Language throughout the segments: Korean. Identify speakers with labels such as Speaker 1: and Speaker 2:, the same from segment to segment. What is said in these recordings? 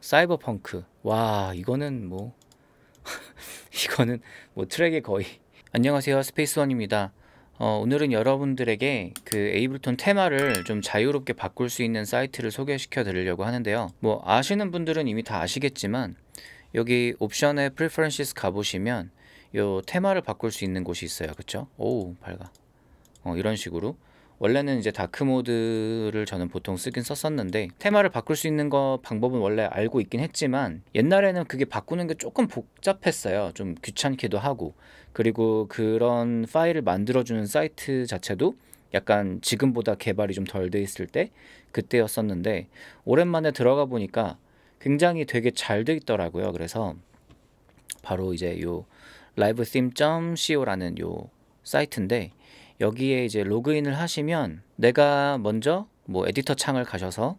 Speaker 1: 사이버펑크 와 이거는 뭐 이거는 뭐 트랙의 거의 안녕하세요 스페이스원입니다 어, 오늘은 여러분들에게 그에이블톤 테마를 좀 자유롭게 바꿀 수 있는 사이트를 소개시켜 드리려고 하는데요 뭐 아시는 분들은 이미 다 아시겠지만 여기 옵션에 프리퍼런시스 가보시면 요 테마를 바꿀 수 있는 곳이 있어요 그쵸? 오우 밝아 어, 이런 식으로 원래는 이제 다크 모드를 저는 보통 쓰긴 썼었는데 테마를 바꿀 수 있는 거 방법은 원래 알고 있긴 했지만 옛날에는 그게 바꾸는 게 조금 복잡했어요. 좀 귀찮기도 하고 그리고 그런 파일을 만들어주는 사이트 자체도 약간 지금보다 개발이 좀 덜 돼 있을 때 그때였었는데 오랜만에 들어가 보니까 굉장히 되게 잘 돼 있더라고요. 그래서 바로 이제 요 라이브 팀 c o 라는요 사이트인데 여기에 이제 로그인을 하시면 내가 먼저 뭐 에디터 창을 가셔서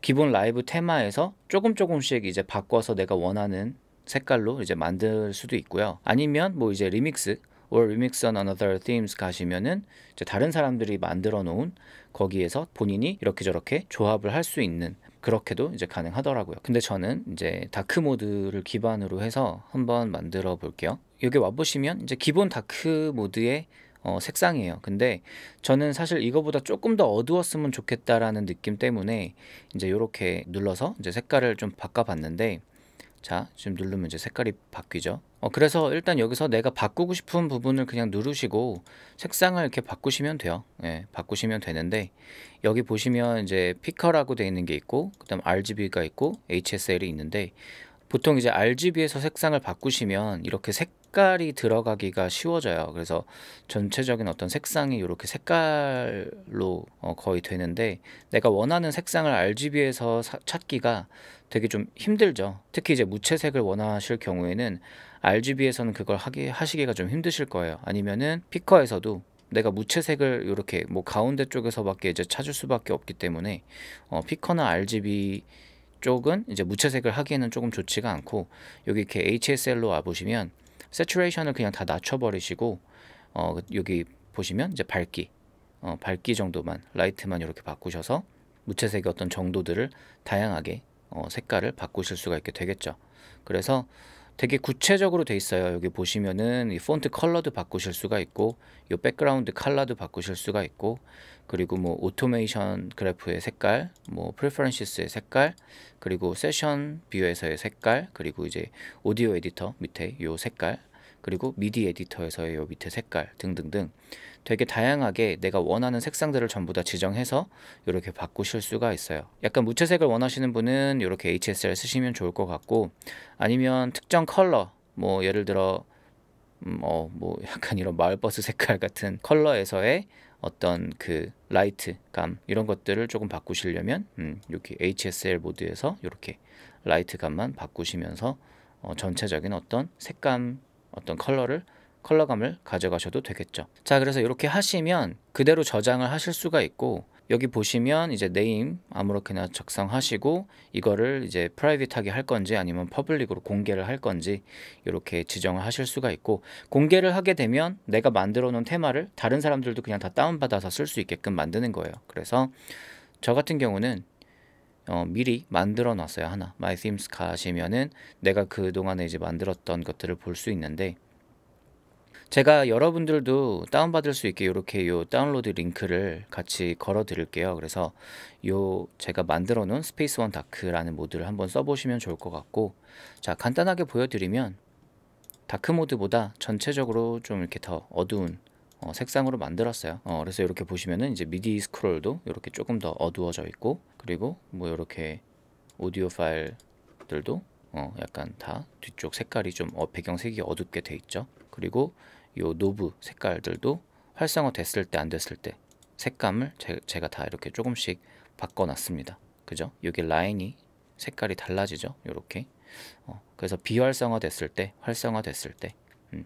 Speaker 1: 기본 라이브 테마에서 조금 조금씩 이제 바꿔서 내가 원하는 색깔로 이제 만들 수도 있고요. 아니면 뭐 이제 리믹스 or remix on another themes 가시면은 이제 다른 사람들이 만들어 놓은 거기에서 본인이 이렇게 저렇게 조합을 할 수 있는 그렇게도 이제 가능하더라고요. 근데 저는 이제 다크 모드를 기반으로 해서 한번 만들어 볼게요. 여기 와 보시면 이제 기본 다크 모드에 어, 색상이에요. 근데 저는 사실 이거보다 조금 더 어두웠으면 좋겠다라는 느낌 때문에 이제 이렇게 눌러서 이제 색깔을 좀 바꿔봤는데 자 지금 누르면 이제 색깔이 바뀌죠. 어, 그래서 일단 여기서 내가 바꾸고 싶은 부분을 그냥 누르시고 색상을 이렇게 바꾸시면 돼요. 예, 바꾸시면 되는데 여기 보시면 이제 피커라고 되어 있는 게 있고 그다음 RGB가 있고 HSL이 있는데 보통 이제 RGB에서 색상을 바꾸시면 이렇게 색 색깔이 들어가기가 쉬워져요. 그래서 전체적인 어떤 색상이 이렇게 색깔로 어 거의 되는데 내가 원하는 색상을 RGB에서 사, 찾기가 되게 좀 힘들죠. 특히 이제 무채색을 원하실 경우에는 RGB에서는 그걸 하기, 하시기가 좀 힘드실 거예요. 아니면은 피커에서도 내가 무채색을 이렇게 뭐 가운데 쪽에서밖에 이제 찾을 수밖에 없기 때문에 어, 피커나 RGB 쪽은 이제 무채색을 하기에는 조금 좋지가 않고 여기 이렇게 HSL로 와보시면 세츄레이션을 그냥 다 낮춰버리시고 어, 여기 보시면 이제 밝기 어, 밝기 정도만 라이트만 이렇게 바꾸셔서 무채색의 어떤 정도들을 다양하게 어, 색깔을 바꾸실 수가 있게 되겠죠. 그래서 되게 구체적으로 돼 있어요. 여기 보시면은 이 폰트 컬러도 바꾸실 수가 있고 이 백그라운드 컬러도 바꾸실 수가 있고 그리고 뭐 오토메이션 그래프의 색깔, 뭐 프레퍼런시스의 색깔, 그리고 세션 뷰에서의 색깔, 그리고 이제 오디오 에디터 밑에 요 색깔 그리고 미디 에디터에서의 요 밑에 색깔 등등등 되게 다양하게 내가 원하는 색상들을 전부 다 지정해서 이렇게 바꾸실 수가 있어요. 약간 무채색을 원하시는 분은 이렇게 h s l 쓰시면 좋을 것 같고 아니면 특정 컬러 뭐 예를 들어 음, 어, 뭐 약간 이런 마을버스 색깔 같은 컬러에서의 어떤 그 라이트 감 이런 것들을 조금 바꾸시려면 음, 이렇게 HSL 모드에서 이렇게 라이트 감만 바꾸시면서 어, 전체적인 어떤 색감 어떤 컬러를 컬러감을 가져가셔도 되겠죠. 자, 그래서 이렇게 하시면 그대로 저장을 하실 수가 있고 여기 보시면 이제 네임 아무렇게나 작성하시고 이거를 이제 프라이빗하게 할 건지 아니면 퍼블릭으로 공개를 할 건지 이렇게 지정을 하실 수가 있고 공개를 하게 되면 내가 만들어 놓은 테마를 다른 사람들도 그냥 다 다운받아서 쓸 수 있게끔 만드는 거예요. 그래서 저 같은 경우는 어, 미리 만들어 놨어요 하나 마이 t h 가시면은 내가 그동안에 이제 만들었던 것들을 볼 수 있는데 제가 여러분들도 다운받을 수 있게 이렇게 요 다운로드 링크를 같이 걸어 드릴게요 그래서 요 제가 만들어 놓은 스페이스 원 다크라는 모드를 한번 써보시면 좋을 것 같고 자 간단하게 보여드리면 다크 모드보다 전체적으로 좀 이렇게 더 어두운 어, 색상으로 만들었어요. 어, 그래서 이렇게 보시면은 이제 미디 스크롤도 이렇게 조금 더 어두워져 있고 그리고 뭐 이렇게 오디오 파일들도 어, 약간 다 뒤쪽 색깔이 좀 어, 배경색이 어둡게 돼 있죠. 그리고 이 노브 색깔들도 활성화 됐을 때 안 됐을 때 색감을 제, 가다 이렇게 조금씩 바꿔놨습니다. 그죠? 여기 라인이 색깔이 달라지죠. 이렇게 어, 그래서 비활성화 됐을 때 활성화 됐을 때 음,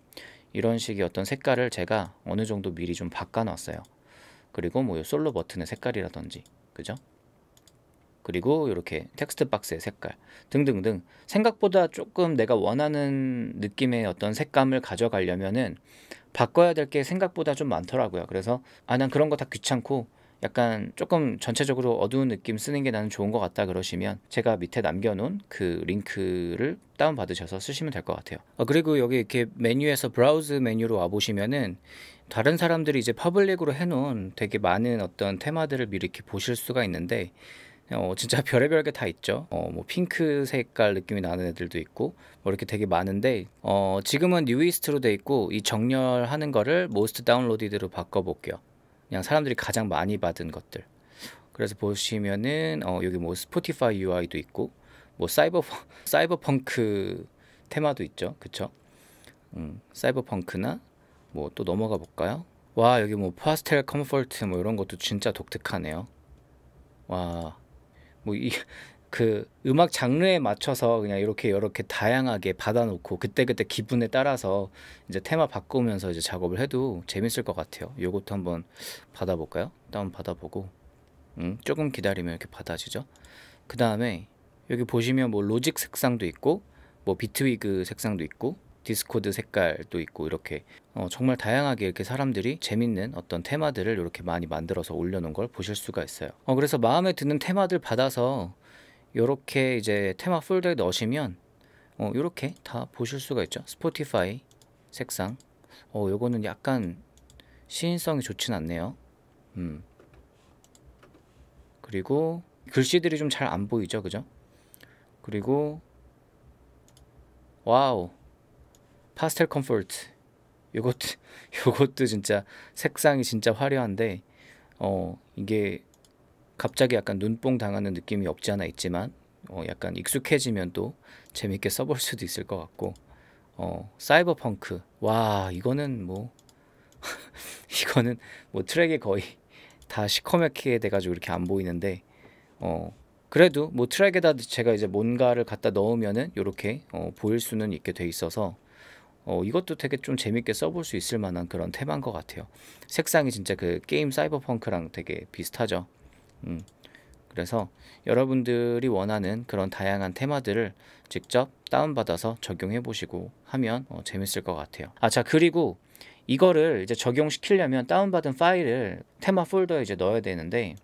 Speaker 1: 이런 식의 어떤 색깔을 제가 어느 정도 미리 좀 바꿔놨어요. 그리고 뭐 솔로 버튼의 색깔이라든지 그죠? 그리고 이렇게 텍스트 박스의 색깔 등등등 생각보다 조금 내가 원하는 느낌의 어떤 색감을 가져가려면은 바꿔야 될 게 생각보다 좀 많더라고요. 그래서 아난 그런 거 다 귀찮고 약간 조금 전체적으로 어두운 느낌 쓰는 게 나는 좋은 것 같다 그러시면 제가 밑에 남겨놓은 그 링크를 다운받으셔서 쓰시면 될 것 같아요. 아, 그리고 여기 이렇게 메뉴에서 브라우즈 메뉴로 와보시면은 다른 사람들이 이제 퍼블릭으로 해놓은 되게 많은 어떤 테마들을 미리 이렇게 보실 수가 있는데 어, 진짜 별의별 게 다 있죠. 어, 뭐 핑크 색깔 느낌이 나는 애들도 있고 뭐 이렇게 되게 많은데 어, 지금은 뉴이스트로 돼 있고 이 정렬하는 거를 모스트 다운로디드로 바꿔볼게요. 그냥 사람들이 가장 많이 받은 것들. 그래서 보시면은 어, 여기 뭐 스포티파이 UI도 있고 뭐 사이버 사이버 펑크 테마도 있죠, 그쵸? 음, 사이버 펑크나 뭐 또 넘어가 볼까요? 와 여기 뭐 파스텔 컴포트 뭐 이런 것도 진짜 독특하네요. 와뭐이 그 음악 장르에 맞춰서 그냥 이렇게 이렇게 다양하게 받아놓고 그때그때 기분에 따라서 이제 테마 바꾸면서 이제 작업을 해도 재밌을 것 같아요. 요것도 한번 받아볼까요? 다운 받아보고 음, 조금 기다리면 이렇게 받아지죠. 그 다음에 여기 보시면 뭐 로직 색상도 있고 뭐 비트위그 색상도 있고 디스코드 색깔도 있고 이렇게 어, 정말 다양하게 이렇게 사람들이 재밌는 어떤 테마들을 이렇게 많이 만들어서 올려놓은 걸 보실 수가 있어요 어, 그래서 마음에 드는 테마들 받아서 이렇게 이제 테마 폴더에 넣으시면 어, 이렇게 다 보실 수가 있죠. 스포티파이 색상. 어, 요거는 약간 시인성이 좋진 않네요. 음. 그리고 글씨들이 좀 잘 안 보이죠. 그죠? 그리고 와우. 파스텔 컴포트. 요것도 요것도 진짜 색상이 진짜 화려한데 어, 이게 갑자기 약간 눈뽕 당하는 느낌이 없지 않아 있지만 어, 약간 익숙해지면 또 재밌게 써볼 수도 있을 것 같고 어, 사이버펑크 와 이거는 뭐 이거는 뭐 트랙이 거의 다 시커멓게 돼가지고 이렇게 안 보이는데 어, 그래도 뭐 트랙에다 제가 이제 뭔가를 갖다 넣으면은 이렇게 어, 보일 수는 있게 돼 있어서 어, 이것도 되게 좀 재밌게 써볼 수 있을 만한 그런 테마인 것 같아요. 색상이 진짜 그 게임 사이버펑크랑 되게 비슷하죠. 음. 그래서 여러분들이 원하는 그런 다양한 테마들을 직접 다운받아서 적용해 보시고 하면 어, 재밌을 것 같아요. 아, 자, 그리고 이거를 이제 적용시키려면 다운받은 파일을 테마 폴더에 이제 넣어야 되는데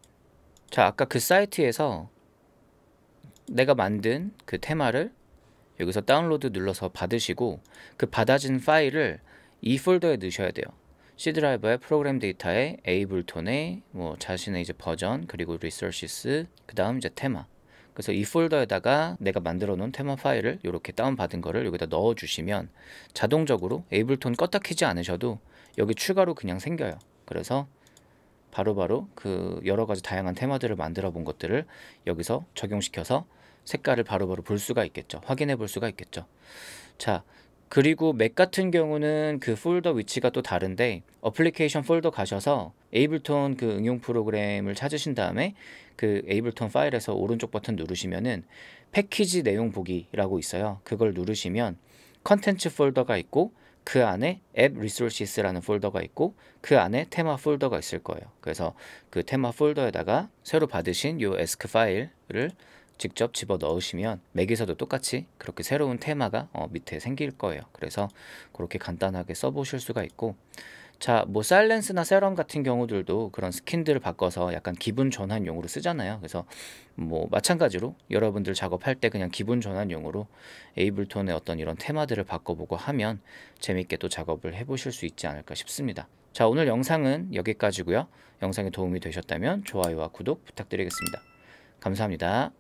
Speaker 1: 자, 아까 그 사이트에서 내가 만든 그 테마를 여기서 다운로드 눌러서 받으시고 그 받아진 파일을 이 폴더에 넣으셔야 돼요. C 드라이버의 프로그램 데이터에 에이블톤의 뭐 자신의 이제 버전 그리고 리소시스 그다음 이제 테마 그래서 이 폴더에다가 내가 만들어 놓은 테마 파일을 이렇게 다운받은 거를 여기다 넣어 주시면 자동적으로 에이블톤 껐다 키지 않으셔도 여기 추가로 그냥 생겨요 그래서 바로바로 바로 그 여러 가지 다양한 테마들을 만들어 본 것들을 여기서 적용시켜서 색깔을 바로바로 바로 볼 수가 있겠죠 확인해 볼 수가 있겠죠 자 그리고 맥 같은 경우는 그 폴더 위치가 또 다른데 어플리케이션 폴더 가셔서 에이블톤 그 응용 프로그램을 찾으신 다음에 그 에이블톤 파일에서 오른쪽 버튼 누르시면은 패키지 내용 보기라고 있어요. 그걸 누르시면 컨텐츠 폴더가 있고 그 안에 앱 리소시스라는 폴더가 있고 그 안에 테마 폴더가 있을 거예요. 그래서 그 테마 폴더에다가 새로 받으신 요 에스크 파일을 직접 집어 넣으시면 맥에서도 똑같이 그렇게 새로운 테마가 어, 밑에 생길 거예요. 그래서 그렇게 간단하게 써보실 수가 있고 자, 뭐 사일렌스나 세럼 같은 경우들도 그런 스킨들을 바꿔서 약간 기분 전환용으로 쓰잖아요. 그래서 뭐 마찬가지로 여러분들 작업할 때 그냥 기분 전환용으로 에이블톤의 어떤 이런 테마들을 바꿔보고 하면 재밌게 또 작업을 해보실 수 있지 않을까 싶습니다. 자, 오늘 영상은 여기까지고요. 영상에 도움이 되셨다면 좋아요와 구독 부탁드리겠습니다. 감사합니다.